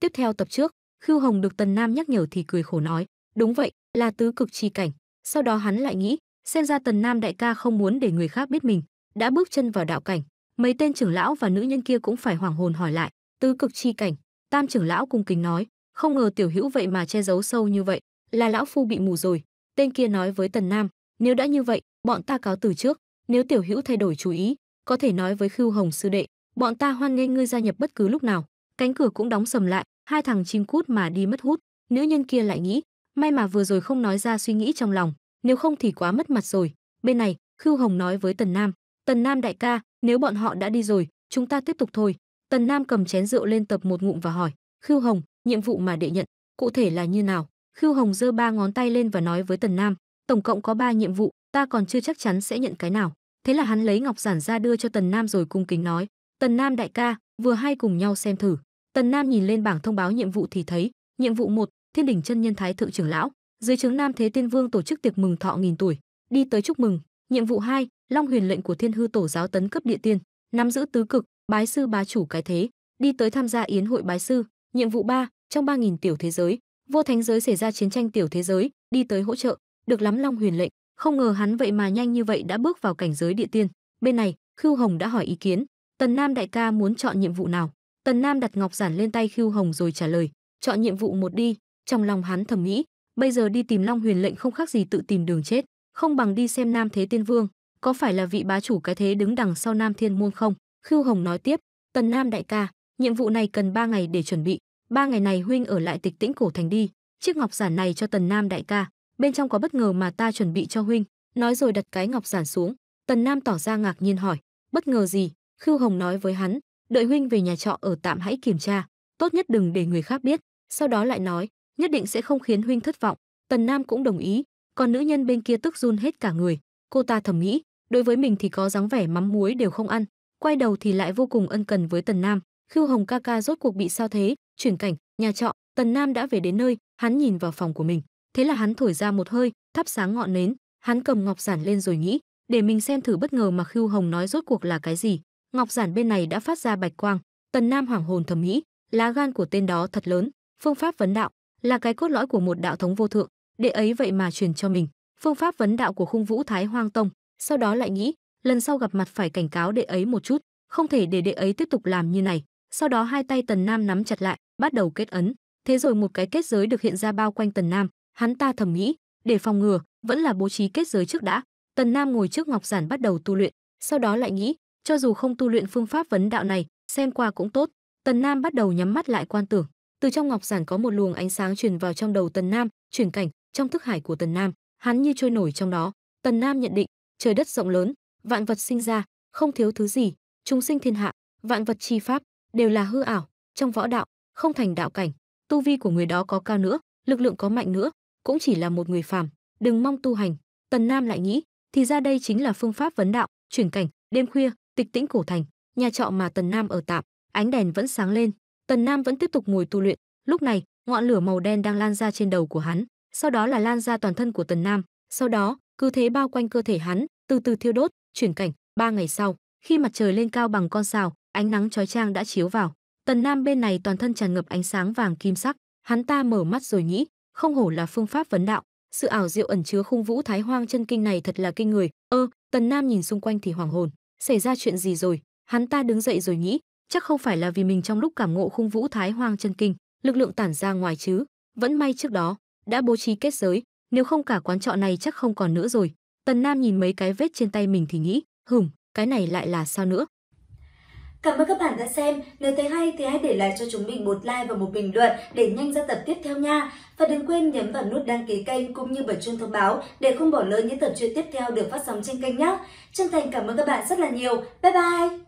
Tiếp theo tập trước, Khưu Hồng được Tần Nam nhắc nhở thì cười khổ nói, đúng vậy, là tứ cực chi cảnh. Sau đó hắn lại nghĩ, xem ra Tần Nam đại ca không muốn để người khác biết mình, đã bước chân vào đạo cảnh. Mấy tên trưởng lão và nữ nhân kia cũng phải hoảng hồn hỏi lại, tứ cực chi cảnh. Tam trưởng lão cung kính nói, không ngờ tiểu hữu vậy mà che giấu sâu như vậy, là lão phu bị mù rồi. Tên kia nói với Tần Nam, nếu đã như vậy, bọn ta cáo từ trước, nếu tiểu hữu thay đổi chú ý, có thể nói với Khưu Hồng sư đệ, bọn ta hoan nghênh ngươi gia nhập bất cứ lúc nào cánh cửa cũng đóng sầm lại hai thằng chim cút mà đi mất hút nữ nhân kia lại nghĩ may mà vừa rồi không nói ra suy nghĩ trong lòng nếu không thì quá mất mặt rồi bên này khưu hồng nói với tần nam tần nam đại ca nếu bọn họ đã đi rồi chúng ta tiếp tục thôi tần nam cầm chén rượu lên tập một ngụm và hỏi khưu hồng nhiệm vụ mà đệ nhận cụ thể là như nào khưu hồng giơ ba ngón tay lên và nói với tần nam tổng cộng có ba nhiệm vụ ta còn chưa chắc chắn sẽ nhận cái nào thế là hắn lấy ngọc giản ra đưa cho tần nam rồi cung kính nói tần nam đại ca vừa hay cùng nhau xem thử Tần Nam nhìn lên bảng thông báo nhiệm vụ thì thấy, nhiệm vụ 1, Thiên đỉnh chân nhân thái thượng trưởng lão, dưới chứng Nam Thế Tiên Vương tổ chức tiệc mừng thọ nghìn tuổi, đi tới chúc mừng. Nhiệm vụ 2, Long Huyền lệnh của Thiên hư tổ giáo tấn cấp địa tiên, nắm giữ tứ cực, bái sư bá chủ cái thế, đi tới tham gia yến hội bái sư. Nhiệm vụ 3, trong 3000 tiểu thế giới, vô thánh giới xảy ra chiến tranh tiểu thế giới, đi tới hỗ trợ, được lắm Long Huyền lệnh, không ngờ hắn vậy mà nhanh như vậy đã bước vào cảnh giới địa tiên. Bên này, Khưu Hồng đã hỏi ý kiến, Tần Nam đại ca muốn chọn nhiệm vụ nào? Tần Nam đặt ngọc giản lên tay Khưu Hồng rồi trả lời, chọn nhiệm vụ một đi, trong lòng hắn thầm nghĩ, bây giờ đi tìm Long Huyền lệnh không khác gì tự tìm đường chết, không bằng đi xem Nam Thế Tiên Vương, có phải là vị bá chủ cái thế đứng đằng sau Nam Thiên Môn không? Khưu Hồng nói tiếp, Tần Nam đại ca, nhiệm vụ này cần ba ngày để chuẩn bị, ba ngày này huynh ở lại tịch tĩnh cổ thành đi, chiếc ngọc giản này cho Tần Nam đại ca, bên trong có bất ngờ mà ta chuẩn bị cho huynh, nói rồi đặt cái ngọc giản xuống, Tần Nam tỏ ra ngạc nhiên hỏi, bất ngờ gì? Khưu Hồng nói với hắn, đợi huynh về nhà trọ ở tạm hãy kiểm tra, tốt nhất đừng để người khác biết, sau đó lại nói, nhất định sẽ không khiến huynh thất vọng. Tần Nam cũng đồng ý, còn nữ nhân bên kia tức run hết cả người, cô ta thầm nghĩ, đối với mình thì có dáng vẻ mắm muối đều không ăn, quay đầu thì lại vô cùng ân cần với Tần Nam, Khưu Hồng ca ca rốt cuộc bị sao thế, chuyển cảnh, nhà trọ, Tần Nam đã về đến nơi, hắn nhìn vào phòng của mình, thế là hắn thổi ra một hơi, thắp sáng ngọn nến, hắn cầm ngọc giản lên rồi nghĩ, để mình xem thử bất ngờ mà Khưu Hồng nói rốt cuộc là cái gì ngọc giản bên này đã phát ra bạch quang tần nam hoàng hồn thẩm nghĩ lá gan của tên đó thật lớn phương pháp vấn đạo là cái cốt lõi của một đạo thống vô thượng đệ ấy vậy mà truyền cho mình phương pháp vấn đạo của khung vũ thái hoang tông sau đó lại nghĩ lần sau gặp mặt phải cảnh cáo đệ ấy một chút không thể để đệ ấy tiếp tục làm như này sau đó hai tay tần nam nắm chặt lại bắt đầu kết ấn thế rồi một cái kết giới được hiện ra bao quanh tần nam hắn ta thầm nghĩ để phòng ngừa vẫn là bố trí kết giới trước đã tần nam ngồi trước ngọc giản bắt đầu tu luyện sau đó lại nghĩ cho dù không tu luyện phương pháp vấn đạo này, xem qua cũng tốt. Tần Nam bắt đầu nhắm mắt lại quan tưởng. Từ trong ngọc giản có một luồng ánh sáng truyền vào trong đầu Tần Nam, chuyển cảnh trong thức hải của Tần Nam, hắn như trôi nổi trong đó. Tần Nam nhận định, trời đất rộng lớn, vạn vật sinh ra, không thiếu thứ gì, chúng sinh thiên hạ, vạn vật chi pháp đều là hư ảo, trong võ đạo không thành đạo cảnh, tu vi của người đó có cao nữa, lực lượng có mạnh nữa, cũng chỉ là một người phàm, đừng mong tu hành. Tần Nam lại nghĩ, thì ra đây chính là phương pháp vấn đạo, chuyển cảnh, đêm khuya, tịch tĩnh cổ thành, nhà trọ mà Tần Nam ở tạm, ánh đèn vẫn sáng lên, Tần Nam vẫn tiếp tục ngồi tu luyện, lúc này, ngọn lửa màu đen đang lan ra trên đầu của hắn, sau đó là lan ra toàn thân của Tần Nam, sau đó, cứ thế bao quanh cơ thể hắn, từ từ thiêu đốt, chuyển cảnh, ba ngày sau, khi mặt trời lên cao bằng con sao ánh nắng chói chang đã chiếu vào, Tần Nam bên này toàn thân tràn ngập ánh sáng vàng kim sắc, hắn ta mở mắt rồi nghĩ, không hổ là phương pháp vấn đạo, sự ảo diệu ẩn chứa khung vũ thái hoang chân kinh này thật là kinh người. Ơ, Tần Nam nhìn xung quanh thì hoàng hồn, xảy ra chuyện gì rồi hắn ta đứng dậy rồi nghĩ chắc không phải là vì mình trong lúc cảm ngộ khung vũ thái hoang chân kinh lực lượng tản ra ngoài chứ vẫn may trước đó đã bố trí kết giới nếu không cả quán trọ này chắc không còn nữa rồi tần nam nhìn mấy cái vết trên tay mình thì nghĩ hửng cái này lại là sao nữa Cảm ơn các bạn đã xem. Nếu thấy hay thì hãy để lại cho chúng mình một like và một bình luận để nhanh ra tập tiếp theo nha. Và đừng quên nhấn vào nút đăng ký kênh cũng như bật chuông thông báo để không bỏ lỡ những tập truyện tiếp theo được phát sóng trên kênh nhé. Chân thành cảm ơn các bạn rất là nhiều. Bye bye!